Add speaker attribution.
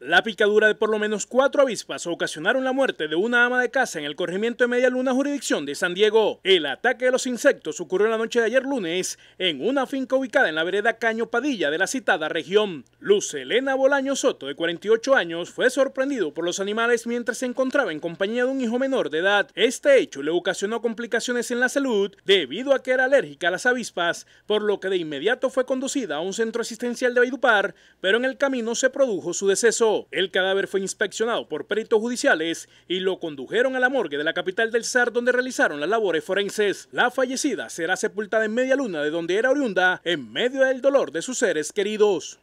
Speaker 1: La picadura de por lo menos cuatro avispas ocasionaron la muerte de una ama de casa en el corregimiento de Media Luna, jurisdicción de San Diego. El ataque de los insectos ocurrió la noche de ayer lunes en una finca ubicada en la vereda Caño Padilla de la citada región. Luz Elena Bolaño Soto, de 48 años, fue sorprendido por los animales mientras se encontraba en compañía de un hijo menor de edad. Este hecho le ocasionó complicaciones en la salud debido a que era alérgica a las avispas, por lo que de inmediato fue conducida a un centro asistencial de Baidupar, pero en el camino se produjo su deceso. El cadáver fue inspeccionado por peritos judiciales y lo condujeron a la morgue de la capital del SAR donde realizaron las labores forenses. La fallecida será sepultada en Media Luna de donde era oriunda en medio del dolor de sus seres queridos.